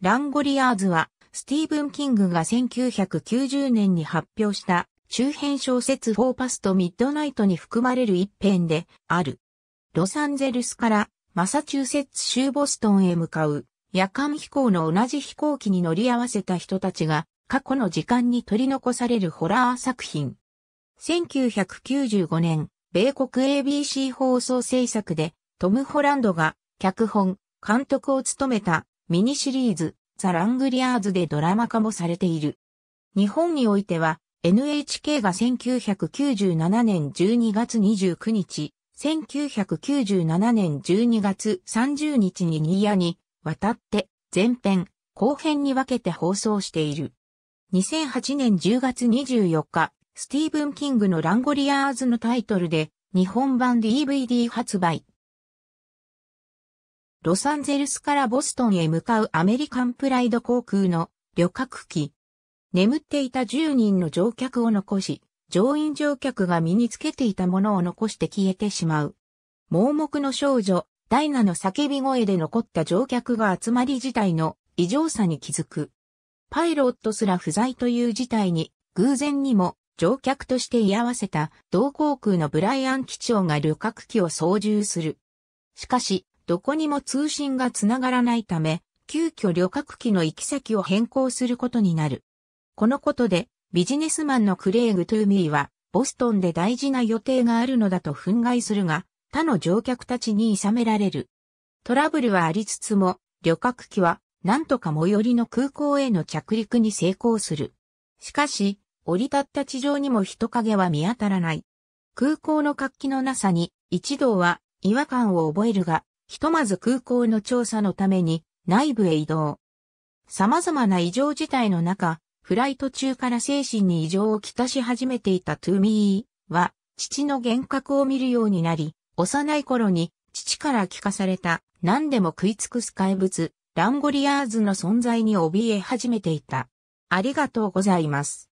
ランゴリアーズは、スティーブン・キングが1990年に発表した中編小説フォーパスとミッドナイトに含まれる一編である。ロサンゼルスからマサチューセッツ州ボストンへ向かう夜間飛行の同じ飛行機に乗り合わせた人たちが過去の時間に取り残されるホラー作品。1995年、米国 ABC 放送制作でトム・ホランドが脚本、監督を務めたミニシリーズ、ザ・ラングリアーズでドラマ化もされている。日本においては、NHK が1997年12月29日、1997年12月30日にーヤに、渡って、前編、後編に分けて放送している。2008年10月24日、スティーブン・キングのランゴリアーズのタイトルで、日本版 DVD 発売。ロサンゼルスからボストンへ向かうアメリカンプライド航空の旅客機。眠っていた10人の乗客を残し、乗員乗客が身につけていたものを残して消えてしまう。盲目の少女、ダイナの叫び声で残った乗客が集まり自体の異常さに気づく。パイロットすら不在という事態に、偶然にも乗客として居合わせた同航空のブライアン機長が旅客機を操縦する。しかし、どこにも通信がつながらないため、急遽旅客機の行き先を変更することになる。このことで、ビジネスマンのクレイグ・トゥーミーは、ボストンで大事な予定があるのだと憤慨するが、他の乗客たちに諌められる。トラブルはありつつも、旅客機は、なんとか最寄りの空港への着陸に成功する。しかし、降り立った地上にも人影は見当たらない。空港の活気のなさに、一同は違和感を覚えるが、ひとまず空港の調査のために内部へ移動。様々な異常事態の中、フライト中から精神に異常をきたし始めていたトゥーミーは、父の幻覚を見るようになり、幼い頃に父から聞かされた何でも食い尽くす怪物、ランゴリアーズの存在に怯え始めていた。ありがとうございます。